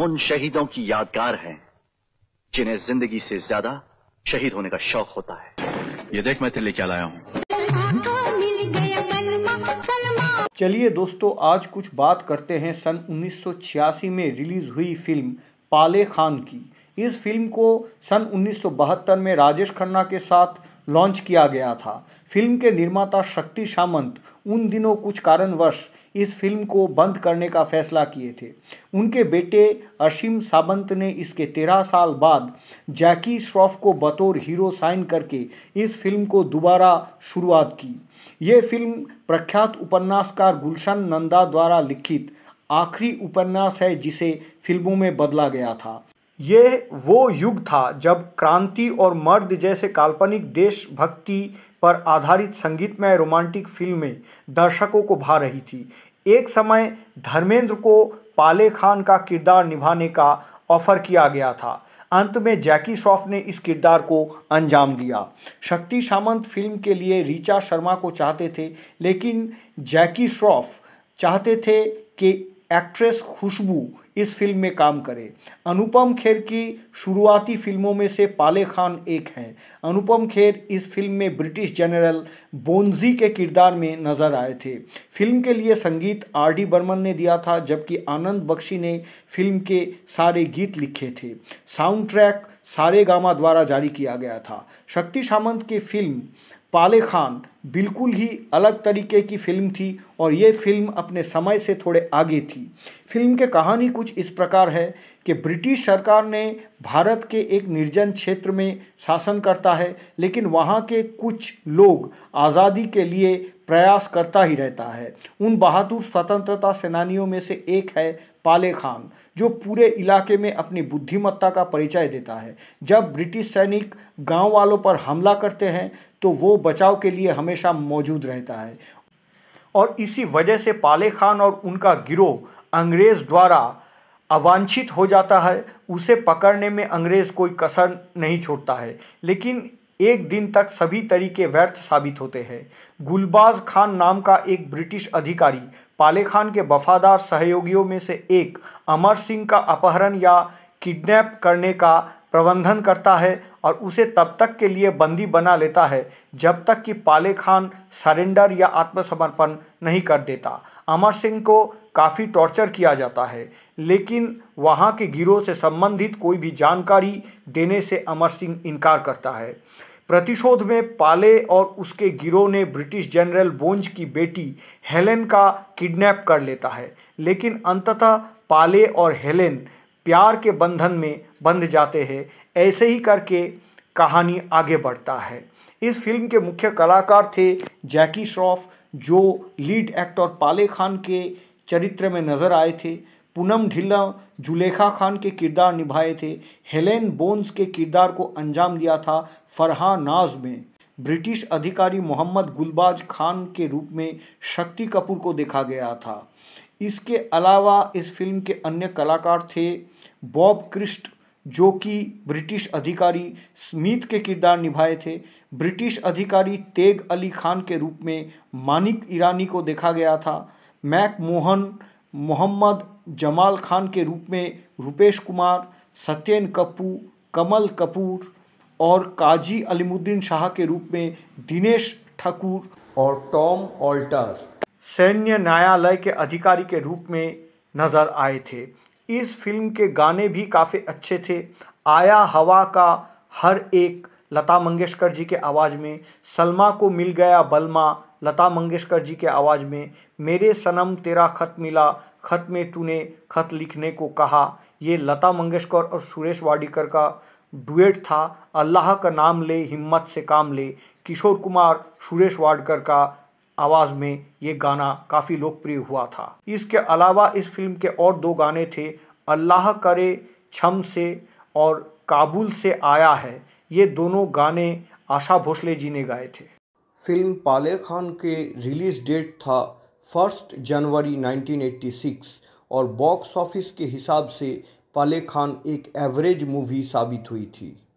हम उन शहीदों की यादगार हैं जिन्हें जिंदगी से ज्यादा शहीद होने का शौक होता है ये देख मैं तिल्ली क्या लाया हूँ चलिए दोस्तों आज कुछ बात करते हैं सन 1986 में रिलीज हुई फिल्म पाले खान की इस फिल्म को सन 1972 में राजेश खन्ना के साथ लॉन्च किया गया था फिल्म के निर्माता शक्ति सामंत उन दिनों कुछ कारणवश इस फिल्म को बंद करने का फैसला किए थे उनके बेटे असीम सावंत ने इसके तेरह साल बाद जैकी श्रॉफ को बतौर हीरो साइन करके इस फिल्म को दोबारा शुरुआत की ये फिल्म प्रख्यात उपन्यासकार गुलशन नंदा द्वारा लिखित आखिरी उपन्यास है जिसे फिल्मों में बदला गया था ये वो युग था जब क्रांति और मर्द जैसे काल्पनिक देशभक्ति पर आधारित संगीतमय रोमांटिक फिल्में दर्शकों को भा रही थी एक समय धर्मेंद्र को पाले खान का किरदार निभाने का ऑफर किया गया था अंत में जैकी श्रॉफ ने इस किरदार को अंजाम दिया शक्ति सामंत फिल्म के लिए रिचा शर्मा को चाहते थे लेकिन जैकी श्रॉफ चाहते थे कि एक्ट्रेस खुशबू इस फिल्म में काम करे अनुपम खेर की शुरुआती फिल्मों में से पाले खान एक हैं अनुपम खेर इस फिल्म में ब्रिटिश जनरल बोन्जी के किरदार में नज़र आए थे फिल्म के लिए संगीत आर डी बर्मन ने दिया था जबकि आनंद बख्शी ने फिल्म के सारे गीत लिखे थे साउंड ट्रैक सारे गामा द्वारा जारी किया गया था शक्ति सामंत की फिल्म पाले खान बिल्कुल ही अलग तरीके की फिल्म थी और ये फिल्म अपने समय से थोड़े आगे थी फिल्म के कहानी कुछ इस प्रकार है कि ब्रिटिश सरकार ने भारत के एक निर्जन क्षेत्र में शासन करता है लेकिन वहाँ के कुछ लोग आज़ादी के लिए प्रयास करता ही रहता है उन बहादुर स्वतंत्रता सेनानियों में से एक है पाले खान जो पूरे इलाके में अपनी बुद्धिमत्ता का परिचय देता है जब ब्रिटिश सैनिक गांव वालों पर हमला करते हैं तो वो बचाव के लिए हमेशा मौजूद रहता है और इसी वजह से पाले खान और उनका गिरोह अंग्रेज़ द्वारा अवांछित हो जाता है उसे पकड़ने में अंग्रेज़ कोई कसर नहीं छोड़ता है लेकिन एक दिन तक सभी तरीके व्यर्थ साबित होते हैं गुलबाज खान नाम का एक ब्रिटिश अधिकारी पाले खान के वफादार सहयोगियों में से एक अमर सिंह का अपहरण या किडनैप करने का प्रबंधन करता है और उसे तब तक के लिए बंदी बना लेता है जब तक कि पाले खान सरेंडर या आत्मसमर्पण नहीं कर देता अमर सिंह को काफ़ी टॉर्चर किया जाता है लेकिन वहाँ के गिरोह से संबंधित कोई भी जानकारी देने से अमर सिंह इनकार करता है प्रतिशोध में पाले और उसके गिरोह ने ब्रिटिश जनरल बोंज की बेटी हेलेन का किडनैप कर लेता है लेकिन अंततः पाले और हेलेन प्यार के बंधन में बंध जाते हैं ऐसे ही करके कहानी आगे बढ़ता है इस फिल्म के मुख्य कलाकार थे जैकी श्रॉफ जो लीड एक्टर पाले खान के चरित्र में नजर आए थे पूनम ढिल्ला जुलेखा खान के किरदार निभाए थे हेलेन बोन्स के किरदार को अंजाम दिया था फरहा नाज में ब्रिटिश अधिकारी मोहम्मद गुलबाज खान के रूप में शक्ति कपूर को देखा गया था इसके अलावा इस फिल्म के अन्य कलाकार थे बॉब क्रिस्ट जो कि ब्रिटिश अधिकारी स्मिथ के किरदार निभाए थे ब्रिटिश अधिकारी तेग अली खान के रूप में मानिक ईरानी को देखा गया था मैक मोहन मोहम्मद जमाल खान के रूप में रुपेश कुमार सत्येन कपूर कमल कपूर और काजी अलीमुद्दीन शाह के रूप में दिनेश ठाकुर और टॉम ऑल्टर सैन्य न्यायालय के अधिकारी के रूप में नज़र आए थे इस फिल्म के गाने भी काफ़ी अच्छे थे आया हवा का हर एक लता मंगेशकर जी के आवाज़ में सलमा को मिल गया बलमा लता मंगेशकर जी के आवाज़ में मेरे सनम तेरा खत मिला खत में तूने खत लिखने को कहा ये लता मंगेशकर और सुरेश वाडिकर का डुएट था अल्लाह का नाम ले हिम्मत से काम ले किशोर कुमार सुरेश वाडकर का आवाज़ में ये गाना काफ़ी लोकप्रिय हुआ था इसके अलावा इस फिल्म के और दो गाने थे अल्लाह करे छम से और काबुल से आया है ये दोनों गाने आशा भोसले जी ने गाए थे फिल्म पाले खान के रिलीज़ डेट था फर्स्ट जनवरी 1986 और बॉक्स ऑफिस के हिसाब से पाले खान एक एवरेज मूवी साबित हुई थी